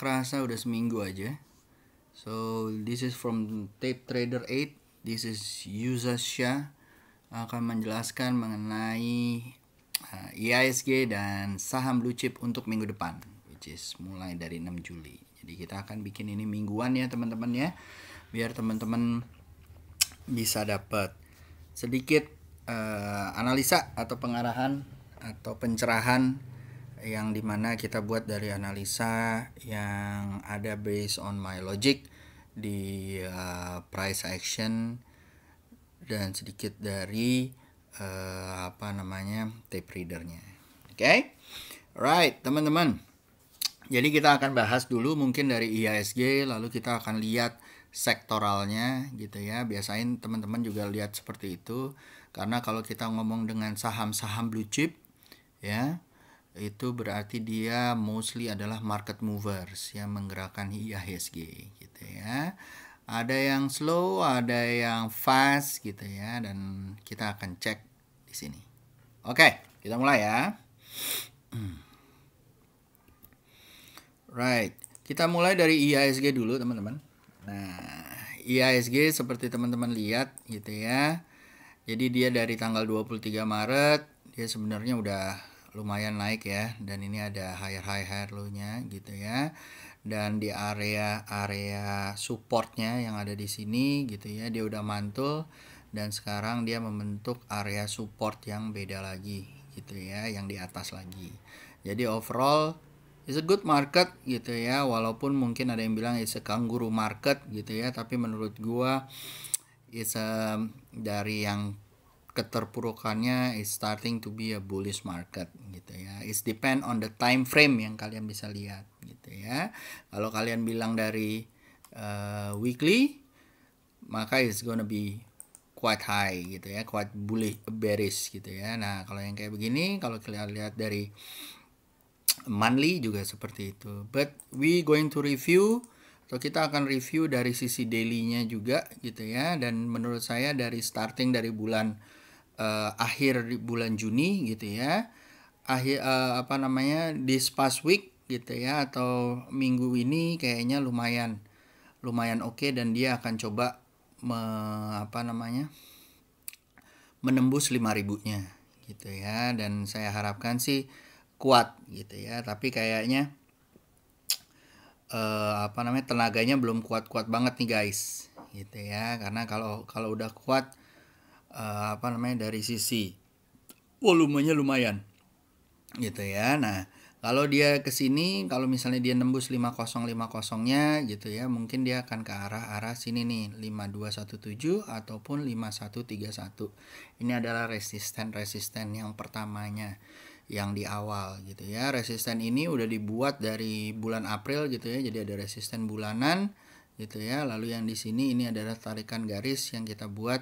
kerasa udah seminggu aja. So this is from Tape Trader 8. This is Yuza Shah akan menjelaskan mengenai uh, dan saham blue chip untuk minggu depan, which is mulai dari 6 Juli. Jadi kita akan bikin ini mingguan ya teman-teman ya, biar teman-teman bisa dapat sedikit uh, analisa atau pengarahan atau pencerahan yang dimana kita buat dari analisa yang ada based on my logic di uh, price action dan sedikit dari uh, apa namanya tape readernya. Oke, okay? right teman-teman. Jadi kita akan bahas dulu mungkin dari IHSG, lalu kita akan lihat sektoralnya gitu ya. Biasain teman-teman juga lihat seperti itu karena kalau kita ngomong dengan saham-saham blue chip ya itu berarti dia mostly adalah market movers yang menggerakkan IHSG gitu ya. Ada yang slow, ada yang fast gitu ya dan kita akan cek di sini. Oke, kita mulai ya. Right, kita mulai dari IHSG dulu teman-teman. Nah, IHSG seperti teman-teman lihat gitu ya. Jadi dia dari tanggal 23 Maret dia sebenarnya udah lumayan naik ya dan ini ada higher high higher low nya gitu ya dan di area area supportnya yang ada di sini gitu ya dia udah mantul dan sekarang dia membentuk area support yang beda lagi gitu ya yang di atas lagi jadi overall is a good market gitu ya walaupun mungkin ada yang bilang is a kangaroo market gitu ya tapi menurut gua is a, um, dari yang keterpurukannya is starting to be a bullish market gitu ya. It's depend on the time frame yang kalian bisa lihat gitu ya. Kalau kalian bilang dari uh, weekly maka it's gonna be quite high gitu ya, quite bullish bearish gitu ya. Nah, kalau yang kayak begini kalau kalian lihat dari monthly juga seperti itu. But we going to review So kita akan review dari sisi daily-nya juga gitu ya dan menurut saya dari starting dari bulan uh, akhir di bulan Juni gitu ya akhir uh, apa namanya this past week gitu ya atau minggu ini kayaknya lumayan lumayan oke okay, dan dia akan coba me, apa namanya menembus 5000-nya gitu ya dan saya harapkan sih kuat gitu ya tapi kayaknya uh, apa namanya tenaganya belum kuat-kuat banget nih guys gitu ya karena kalau kalau udah kuat uh, apa namanya dari sisi volumenya lumayan gitu ya. Nah, kalau dia ke sini kalau misalnya dia nembus 5050-nya gitu ya, mungkin dia akan ke arah-arah sini nih, 5217 ataupun 5131. Ini adalah resisten-resisten yang pertamanya yang di awal gitu ya. Resisten ini udah dibuat dari bulan April gitu ya. Jadi ada resisten bulanan gitu ya. Lalu yang di sini ini adalah tarikan garis yang kita buat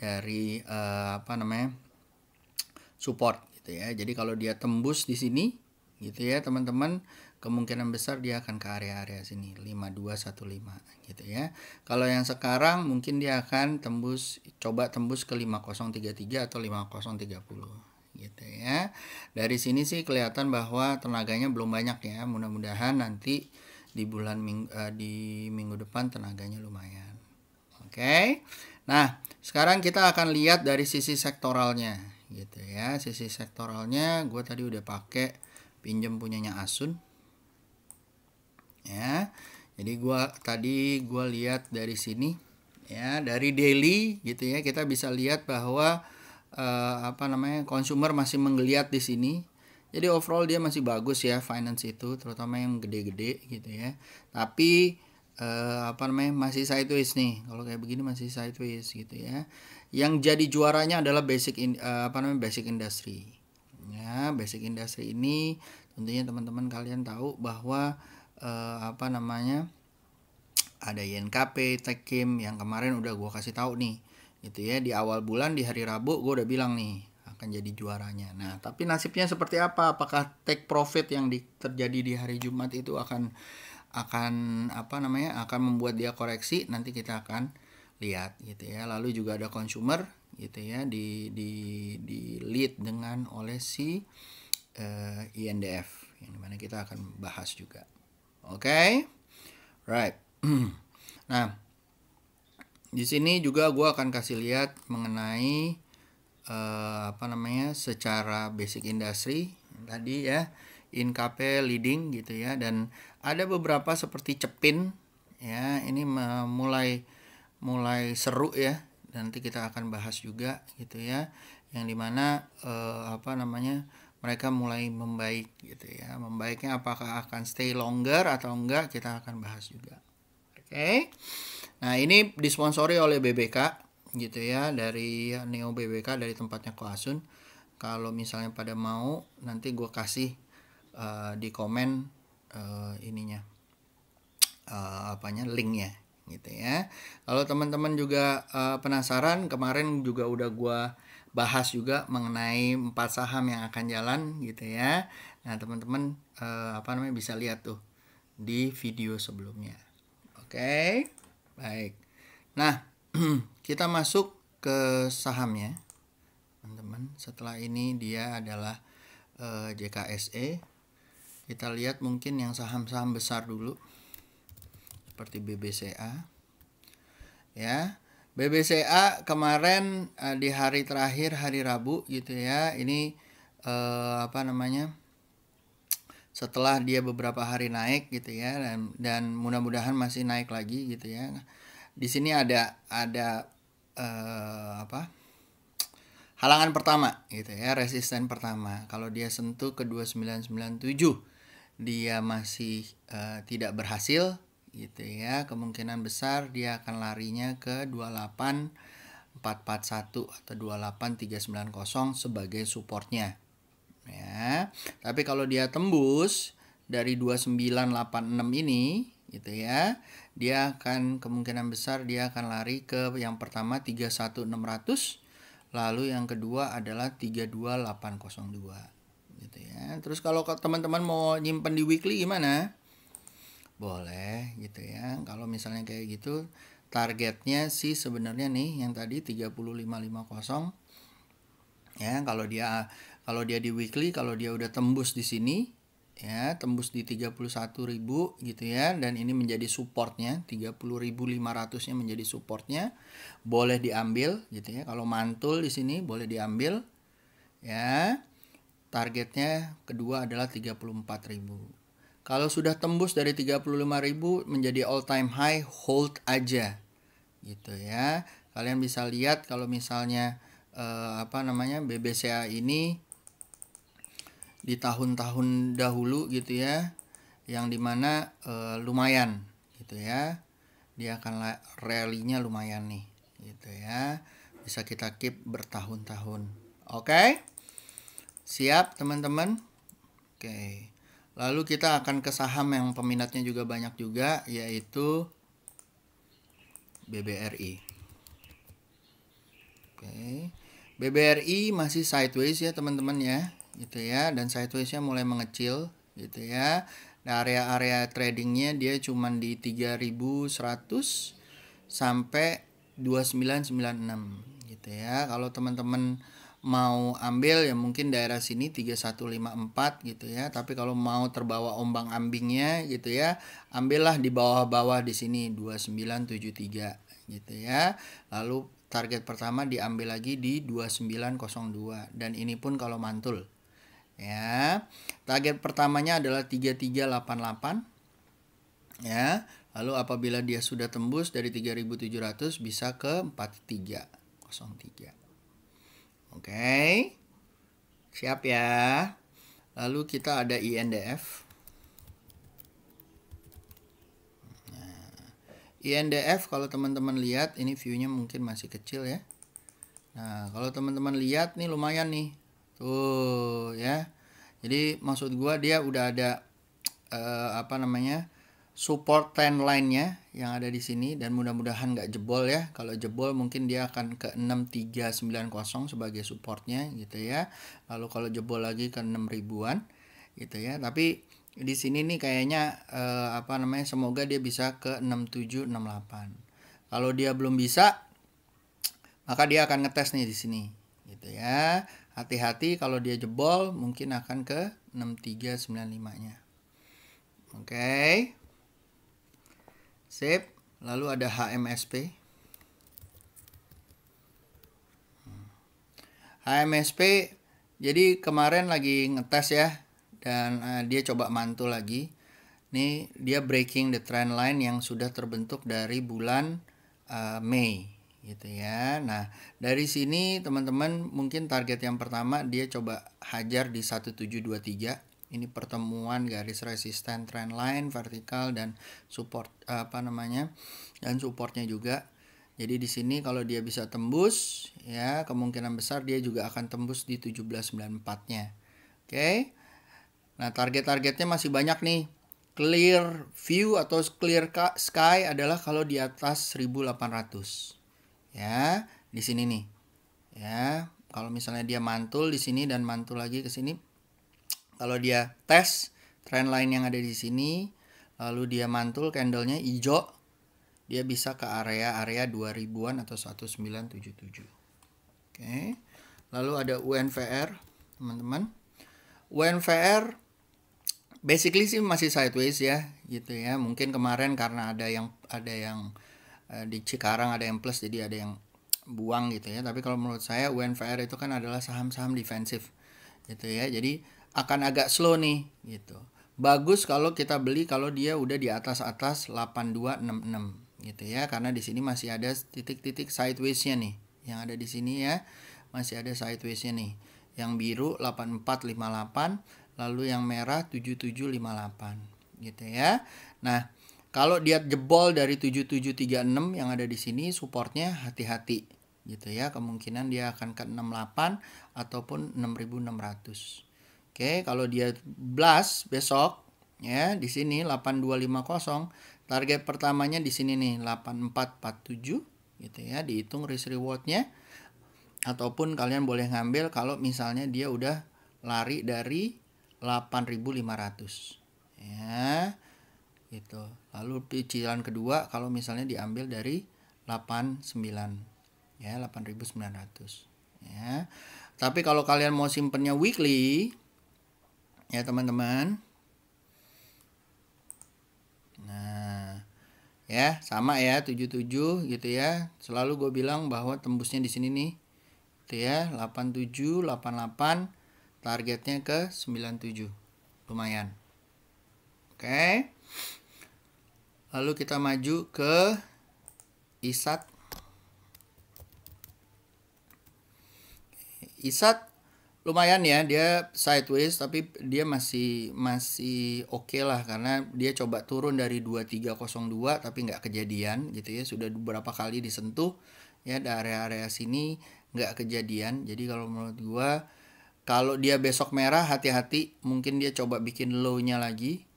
dari uh, apa namanya support gitu ya. Jadi kalau dia tembus di sini gitu ya teman-teman kemungkinan besar dia akan ke area-area sini 5215 gitu ya. Kalau yang sekarang mungkin dia akan tembus coba tembus ke 5033 atau 5030 gitu ya. Dari sini sih kelihatan bahwa tenaganya belum banyak ya. Mudah-mudahan nanti di bulan ming eh, di minggu depan tenaganya lumayan. Oke. Okay? Nah, sekarang kita akan lihat dari sisi sektoralnya gitu ya. Sisi sektoralnya gue tadi udah pakai pinjam punyanya Asun. Ya. Jadi gue tadi gue lihat dari sini ya, dari daily gitu ya. Kita bisa lihat bahwa eh, apa namanya? konsumer masih menggeliat di sini jadi overall dia masih bagus ya finance itu terutama yang gede-gede gitu ya. Tapi uh, apa namanya masih sideways nih kalau kayak begini masih sideways gitu ya yang jadi juaranya adalah basic in, uh, apa namanya basic industry ya basic industry ini tentunya teman-teman kalian tahu bahwa uh, apa namanya ada YNKP Tekim yang kemarin udah gua kasih tahu nih gitu ya di awal bulan di hari Rabu gua udah bilang nih akan jadi juaranya. Nah, tapi nasibnya seperti apa? Apakah take profit yang di, terjadi di hari Jumat itu akan akan apa namanya akan membuat dia koreksi nanti kita akan lihat gitu ya lalu juga ada consumer gitu ya di di di lead dengan oleh si uh, eh, INDF yang dimana kita akan bahas juga oke okay? right nah di sini juga gue akan kasih lihat mengenai uh, apa namanya secara basic industry tadi ya incape leading gitu ya dan ada beberapa seperti cepin ya, ini mulai mulai seru ya. Nanti kita akan bahas juga gitu ya, yang dimana eh, apa namanya mereka mulai membaik gitu ya. Membaiknya apakah akan stay longer atau enggak kita akan bahas juga. Oke. Okay? Nah, ini disponsori oleh BBK gitu ya dari Neo BBK dari tempatnya Koasun. Kalau misalnya pada mau nanti gue kasih uh, di komen uh, ininya uh, apanya linknya gitu ya. Kalau teman-teman juga uh, penasaran, kemarin juga udah gua bahas juga mengenai empat saham yang akan jalan gitu ya. Nah, teman-teman uh, apa namanya bisa lihat tuh di video sebelumnya. Oke. Okay? Baik. Nah, kita masuk ke sahamnya. Teman-teman, setelah ini dia adalah uh, JKSE kita lihat mungkin yang saham-saham besar dulu. Seperti BBCA. Ya, BBCA kemarin uh, di hari terakhir hari Rabu gitu ya. Ini uh, apa namanya? Setelah dia beberapa hari naik gitu ya dan dan mudah-mudahan masih naik lagi gitu ya. Di sini ada ada uh, apa? halangan pertama gitu ya resisten pertama kalau dia sentuh ke 2997 dia masih uh, tidak berhasil gitu ya kemungkinan besar dia akan larinya ke 28441 atau 28390 sebagai supportnya ya tapi kalau dia tembus dari 2986 ini gitu ya dia akan kemungkinan besar dia akan lari ke yang pertama 31600 lalu yang kedua adalah 32802 gitu ya terus kalau teman-teman mau nyimpan di weekly gimana boleh gitu ya kalau misalnya kayak gitu targetnya sih sebenarnya nih yang tadi 3550. ya kalau dia kalau dia di weekly kalau dia udah tembus di sini ya tembus di 31.000 gitu ya dan ini menjadi supportnya 30.500 nya menjadi supportnya boleh diambil gitu ya kalau mantul di sini boleh diambil ya Targetnya kedua adalah 34.000. Kalau sudah tembus dari 35.000 menjadi all time high, hold aja. Gitu ya. Kalian bisa lihat kalau misalnya eh, apa namanya BBCA ini di tahun-tahun dahulu gitu ya, yang dimana eh, lumayan gitu ya. Dia akan rally-nya lumayan nih gitu ya. Bisa kita keep bertahun-tahun. Oke? Okay? Siap teman-teman? Oke. Lalu kita akan ke saham yang peminatnya juga banyak juga yaitu BBRI. Oke. BBRI masih sideways ya teman-teman ya. Gitu ya dan sidewaysnya mulai mengecil gitu ya. Nah, area-area tradingnya dia cuma di 3100 sampai 2996 gitu ya. Kalau teman-teman mau ambil ya mungkin daerah sini 3154 gitu ya. Tapi kalau mau terbawa ombang ambingnya gitu ya, ambillah di bawah-bawah di sini 2973 gitu ya. Lalu target pertama diambil lagi di 2902 dan ini pun kalau mantul. Ya. Target pertamanya adalah 3388 ya. Lalu apabila dia sudah tembus dari 3700 bisa ke 4303. Oke. Okay. Siap ya. Lalu kita ada INDF. Nah, INDF kalau teman-teman lihat ini view-nya mungkin masih kecil ya. Nah, kalau teman-teman lihat nih lumayan nih. Tuh ya. Jadi maksud gua dia udah ada uh, apa namanya? support trend line-nya yang ada di sini dan mudah-mudahan nggak jebol ya. Kalau jebol mungkin dia akan ke 6390 sebagai supportnya gitu ya. Lalu kalau jebol lagi ke 6000-an gitu ya. Tapi di sini nih kayaknya eh, apa namanya semoga dia bisa ke 6768. Kalau dia belum bisa maka dia akan ngetes nih di sini gitu ya. Hati-hati kalau dia jebol mungkin akan ke 6395-nya. Oke. Okay. Sip. Lalu ada HMSP. HMSP jadi kemarin lagi ngetes ya dan uh, dia coba mantul lagi. Nih dia breaking the trend line yang sudah terbentuk dari bulan uh, Mei gitu ya. Nah, dari sini teman-teman mungkin target yang pertama dia coba hajar di 1723 ini pertemuan garis resisten trendline vertikal dan support apa namanya dan supportnya juga jadi di sini kalau dia bisa tembus ya kemungkinan besar dia juga akan tembus di 1794-nya. Oke. Okay? Nah, target-targetnya masih banyak nih. Clear view atau clear sky adalah kalau di atas 1800. Ya, di sini nih. Ya, kalau misalnya dia mantul di sini dan mantul lagi ke sini kalau dia tes trend line yang ada di sini, lalu dia mantul candlenya hijau, dia bisa ke area-area 2000-an atau 1977. Oke. Lalu ada UNVR, teman-teman. UNVR basically sih masih sideways ya, gitu ya. Mungkin kemarin karena ada yang ada yang eh, di Cikarang ada yang plus jadi ada yang buang gitu ya tapi kalau menurut saya UNVR itu kan adalah saham-saham defensif gitu ya jadi akan agak slow nih gitu. Bagus kalau kita beli kalau dia udah di atas-atas 8266 gitu ya karena di sini masih ada titik-titik sideways-nya nih. Yang ada di sini ya masih ada sideways-nya nih. Yang biru 8458 lalu yang merah 7758 gitu ya. Nah, kalau dia jebol dari 7736 yang ada di sini supportnya hati-hati gitu ya kemungkinan dia akan ke 68 ataupun 6600 Oke, kalau dia blast besok ya di sini 8250 target pertamanya di sini nih 8447 gitu ya dihitung risk rewardnya ataupun kalian boleh ngambil kalau misalnya dia udah lari dari 8500 ya gitu lalu cicilan kedua kalau misalnya diambil dari 89 ya 8900 ya tapi kalau kalian mau simpennya weekly ya teman-teman nah ya sama ya 77 gitu ya selalu gue bilang bahwa tembusnya di sini nih gitu ya 87 88 targetnya ke 97 lumayan oke lalu kita maju ke isat isat lumayan ya dia sideways tapi dia masih masih oke okay lah karena dia coba turun dari 2302 tapi nggak kejadian gitu ya sudah beberapa kali disentuh ya di area-area sini nggak kejadian jadi kalau menurut gua kalau dia besok merah hati-hati mungkin dia coba bikin low-nya lagi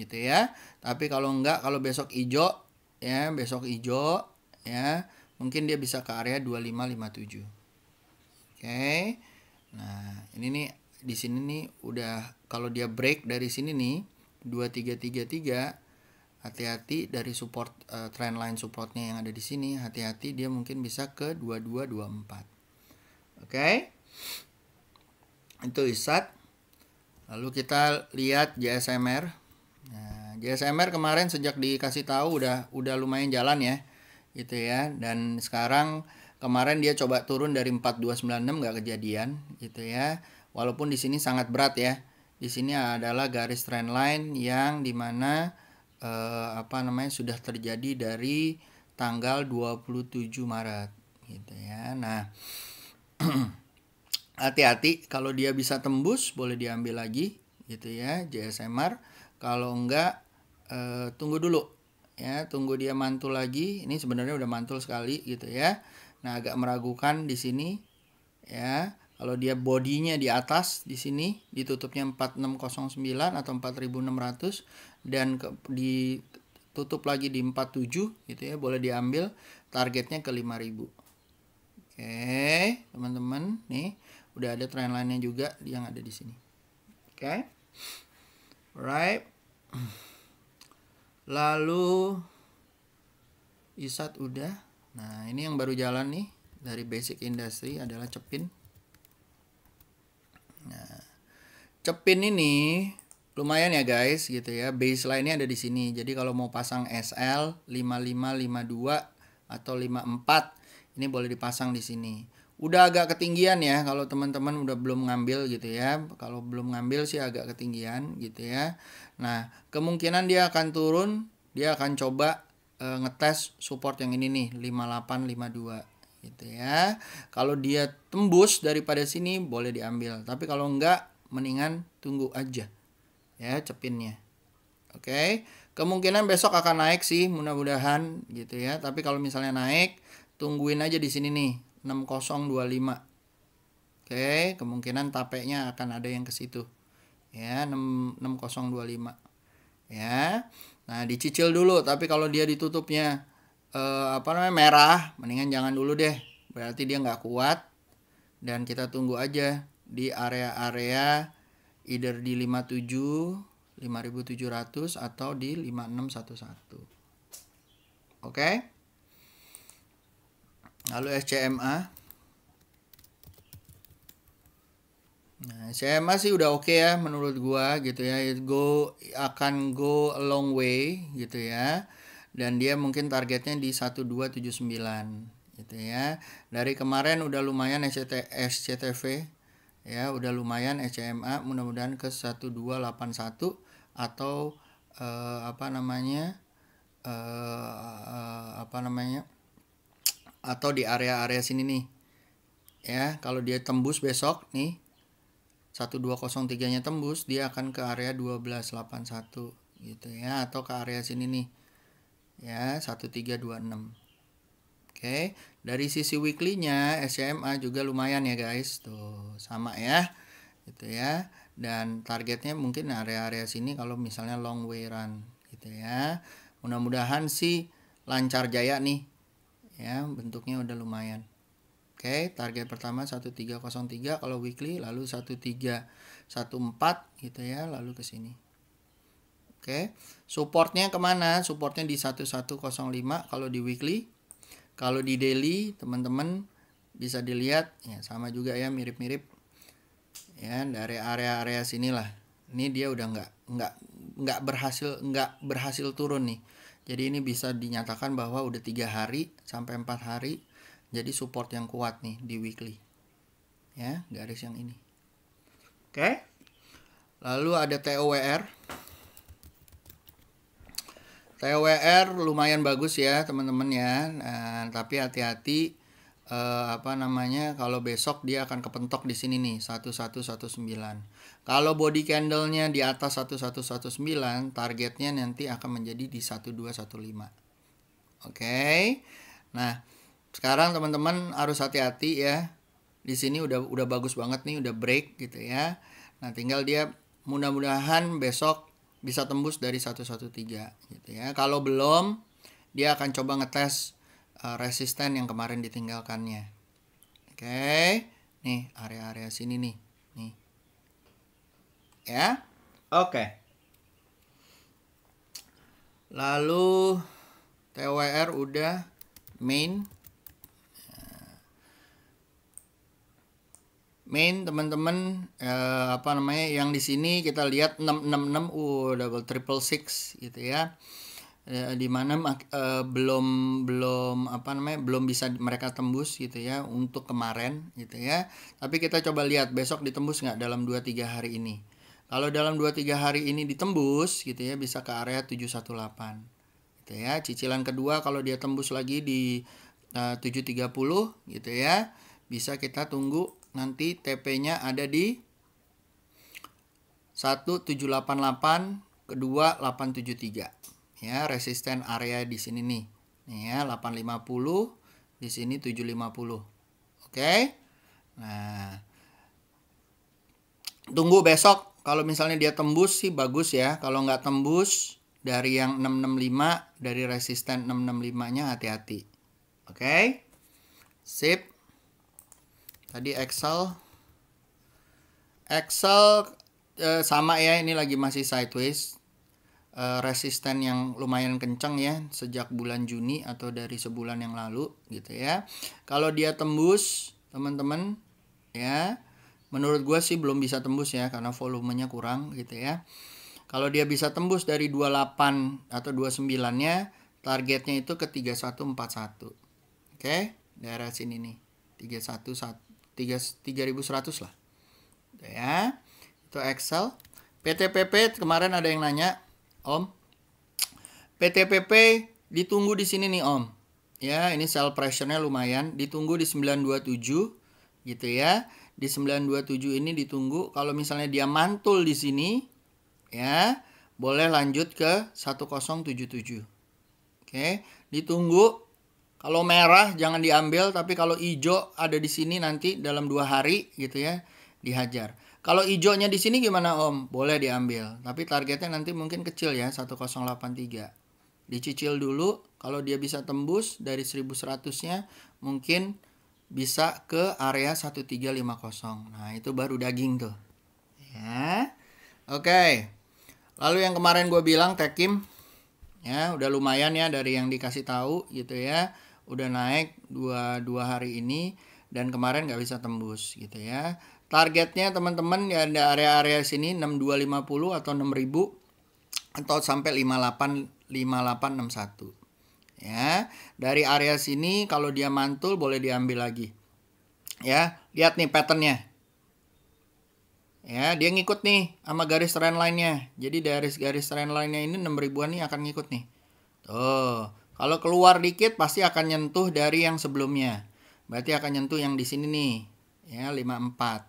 gitu ya tapi kalau nggak kalau besok hijau ya besok hijau ya mungkin dia bisa ke area 2557 oke okay. Nah, ini nih di sini nih udah kalau dia break dari sini nih 2333 hati-hati dari support uh, trend line supportnya yang ada di sini hati-hati dia mungkin bisa ke 2224. Oke. Okay? Itu isat. Lalu kita lihat JSMR. Nah, JSMR kemarin sejak dikasih tahu udah udah lumayan jalan ya. Gitu ya. Dan sekarang Kemarin dia coba turun dari 4296 nggak kejadian gitu ya. Walaupun di sini sangat berat ya. Di sini adalah garis trendline yang dimana eh, apa namanya sudah terjadi dari tanggal 27 Maret gitu ya. Nah, hati-hati kalau dia bisa tembus boleh diambil lagi gitu ya JSMR. Kalau enggak eh, tunggu dulu ya tunggu dia mantul lagi ini sebenarnya udah mantul sekali gitu ya Nah, agak meragukan di sini ya. Kalau dia bodinya di atas di sini ditutupnya 4609 atau 4600 dan ke, ditutup lagi di 47 gitu ya, boleh diambil targetnya ke 5000. Oke, teman-teman, nih udah ada trend lainnya juga yang ada di sini. Oke. Right. Lalu Isat udah Nah, ini yang baru jalan nih dari basic industry adalah cepin. Nah, cepin ini lumayan ya guys gitu ya. Baseline-nya ada di sini. Jadi kalau mau pasang SL 5552 atau 54 ini boleh dipasang di sini. Udah agak ketinggian ya kalau teman-teman udah belum ngambil gitu ya. Kalau belum ngambil sih agak ketinggian gitu ya. Nah, kemungkinan dia akan turun, dia akan coba e, ngetes support yang ini nih 5852 gitu ya. Kalau dia tembus daripada sini boleh diambil, tapi kalau enggak mendingan tunggu aja ya cepinnya. Oke. Kemungkinan besok akan naik sih mudah-mudahan gitu ya. Tapi kalau misalnya naik tungguin aja di sini nih 6025. Oke, kemungkinan tapenya akan ada yang ke situ. Ya, 6025. Ya. Nah, dicicil dulu, tapi kalau dia ditutupnya eh, apa namanya merah, mendingan jangan dulu deh. Berarti dia nggak kuat dan kita tunggu aja di area-area either di 57 5700 atau di 5611. Oke? Okay? Lalu SCMA Nah, SMA sih udah oke okay ya menurut gua gitu ya. It go akan go a long way gitu ya. Dan dia mungkin targetnya di 1279 gitu ya. Dari kemarin udah lumayan SCT, SCTV ya, udah lumayan SCMA mudah-mudahan ke 1281 atau eh, apa namanya? eh, apa namanya? atau di area-area sini nih. Ya, kalau dia tembus besok nih 1203-nya tembus, dia akan ke area 1281 gitu ya atau ke area sini nih. Ya, 1326. Oke, dari sisi weekly-nya SCMA juga lumayan ya guys. Tuh, sama ya. Gitu ya. Dan targetnya mungkin area-area sini kalau misalnya long way run gitu ya. Mudah-mudahan sih lancar jaya nih. Ya, bentuknya udah lumayan. Oke, target pertama 1303 kalau weekly lalu 1314 gitu ya, lalu ke sini. Oke. Supportnya kemana? Supportnya di 1105 kalau di weekly. Kalau di daily, teman-teman bisa dilihat ya sama juga ya mirip-mirip. Ya, dari area-area sinilah. Ini dia udah nggak nggak nggak berhasil nggak berhasil turun nih. Jadi ini bisa dinyatakan bahwa udah tiga hari sampai empat hari jadi support yang kuat nih di weekly ya garis yang ini oke lalu ada TOWR TOWR lumayan bagus ya teman-teman ya nah, tapi hati-hati eh, apa namanya kalau besok dia akan kepentok di sini nih 1119 kalau body candlenya di atas 1119 targetnya nanti akan menjadi di 1215 oke okay? nah sekarang teman-teman harus hati-hati ya di sini udah udah bagus banget nih udah break gitu ya nah tinggal dia mudah-mudahan besok bisa tembus dari 113 gitu ya kalau belum dia akan coba ngetes uh, resisten yang kemarin ditinggalkannya oke nih area-area sini nih nih ya oke lalu TWR udah main main teman-teman eh, apa namanya yang di sini kita lihat 666 uh double triple six gitu ya eh, di mana eh, belum belum apa namanya belum bisa mereka tembus gitu ya untuk kemarin gitu ya tapi kita coba lihat besok ditembus nggak dalam 2-3 hari ini kalau dalam 2-3 hari ini ditembus gitu ya bisa ke area 718 gitu ya cicilan kedua kalau dia tembus lagi di eh, 730 gitu ya bisa kita tunggu nanti TP-nya ada di 1788 kedua 873 ya resisten area di sini nih nih ya 850 di sini 750 oke nah tunggu besok kalau misalnya dia tembus sih bagus ya kalau nggak tembus dari yang 665 dari resisten 665 nya hati-hati oke sip Tadi Excel. Excel eh, sama ya, ini lagi masih sideways. Eh, resisten yang lumayan kenceng ya sejak bulan Juni atau dari sebulan yang lalu gitu ya. Kalau dia tembus, teman-teman ya. Menurut gue sih belum bisa tembus ya karena volumenya kurang gitu ya. Kalau dia bisa tembus dari 28 atau 29-nya, targetnya itu ke 3141. Oke, okay? daerah sini nih. 311 3100 lah gitu ya itu Excel PTPP kemarin ada yang nanya Om PTPP ditunggu di sini nih Om ya ini sell pressure-nya lumayan ditunggu di 927 gitu ya di 927 ini ditunggu kalau misalnya dia mantul di sini ya boleh lanjut ke 1077 oke ditunggu kalau merah jangan diambil, tapi kalau hijau ada di sini nanti dalam dua hari gitu ya dihajar. Kalau hijaunya di sini gimana Om? Boleh diambil, tapi targetnya nanti mungkin kecil ya 1083. Dicicil dulu, kalau dia bisa tembus dari 1100-nya mungkin bisa ke area 1350. Nah, itu baru daging tuh. Ya. Oke. Okay. Lalu yang kemarin gue bilang tekim ya udah lumayan ya dari yang dikasih tahu gitu ya udah naik dua dua hari ini dan kemarin nggak bisa tembus gitu ya targetnya teman-teman ya ada area-area sini 6250 atau 6000 atau sampai 58 5861 ya dari area sini kalau dia mantul boleh diambil lagi ya lihat nih patternnya ya dia ngikut nih sama garis trend lainnya nya jadi dari garis trend lainnya nya ini 6000-an ini akan ngikut nih tuh kalau keluar dikit pasti akan nyentuh dari yang sebelumnya. Berarti akan nyentuh yang di sini nih. Ya, 54.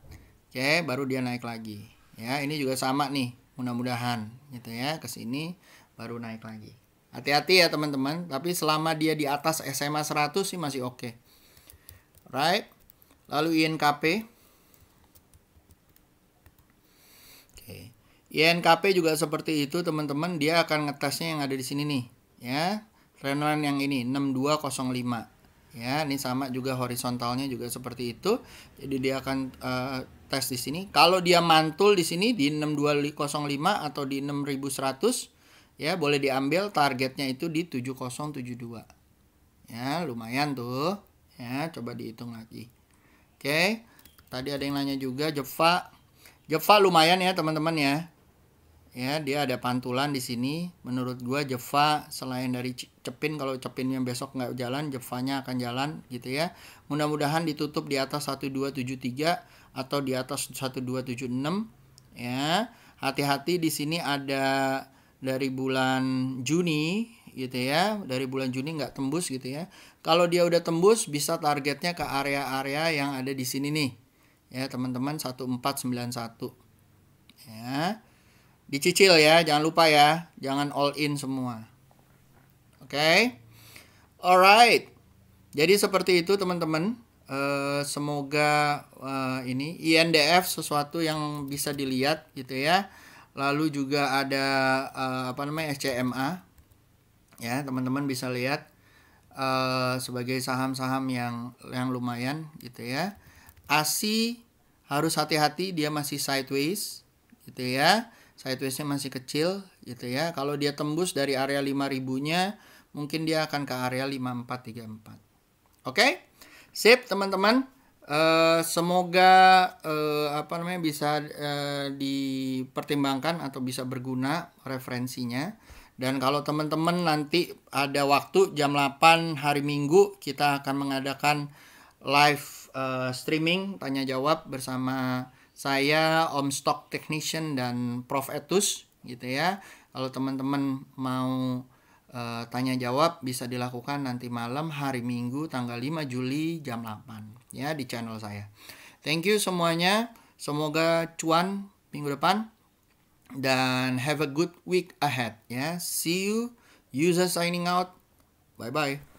Oke, baru dia naik lagi. Ya, ini juga sama nih. Mudah-mudahan gitu ya ke sini baru naik lagi. Hati-hati ya teman-teman, tapi selama dia di atas SMA 100 sih masih oke. Okay. Right? Lalu INKP. Oke. Okay. INKP juga seperti itu teman-teman, dia akan ngetesnya yang ada di sini nih, ya line yang ini 6205. Ya, ini sama juga horizontalnya juga seperti itu. Jadi dia akan uh, tes di sini. Kalau dia mantul di sini di 6205 atau di 6100 ya boleh diambil targetnya itu di 7072. Ya, lumayan tuh. Ya, coba dihitung lagi. Oke. Tadi ada yang nanya juga Jefa. Jefa lumayan ya, teman-teman ya ya dia ada pantulan di sini menurut gua Jeva selain dari Cepin kalau Cepinnya besok nggak jalan Jevanya akan jalan gitu ya mudah-mudahan ditutup di atas 1273 atau di atas 1276 ya hati-hati di sini ada dari bulan Juni gitu ya dari bulan Juni nggak tembus gitu ya kalau dia udah tembus bisa targetnya ke area-area yang ada di sini nih ya teman-teman 1491 ya Dicicil ya, jangan lupa ya. Jangan all in semua. Oke? Okay? Alright. Jadi seperti itu teman-teman. Uh, semoga uh, ini INDF sesuatu yang bisa dilihat gitu ya. Lalu juga ada uh, apa namanya SCMA. Ya, teman-teman bisa lihat uh, sebagai saham-saham yang yang lumayan gitu ya. ASI harus hati-hati dia masih sideways gitu ya sidewaysnya masih kecil gitu ya. Kalau dia tembus dari area 5000-nya, mungkin dia akan ke area 5434. Oke? Okay? Sip, teman-teman. Uh, semoga uh, apa namanya bisa uh, dipertimbangkan atau bisa berguna referensinya. Dan kalau teman-teman nanti ada waktu jam 8 hari Minggu kita akan mengadakan live uh, streaming tanya jawab bersama saya Om Stock Technician dan Prof Etus gitu ya. Kalau teman-teman mau e, tanya jawab bisa dilakukan nanti malam hari Minggu tanggal 5 Juli jam 8 ya di channel saya. Thank you semuanya. Semoga cuan minggu depan dan have a good week ahead ya. See you. User signing out. Bye bye.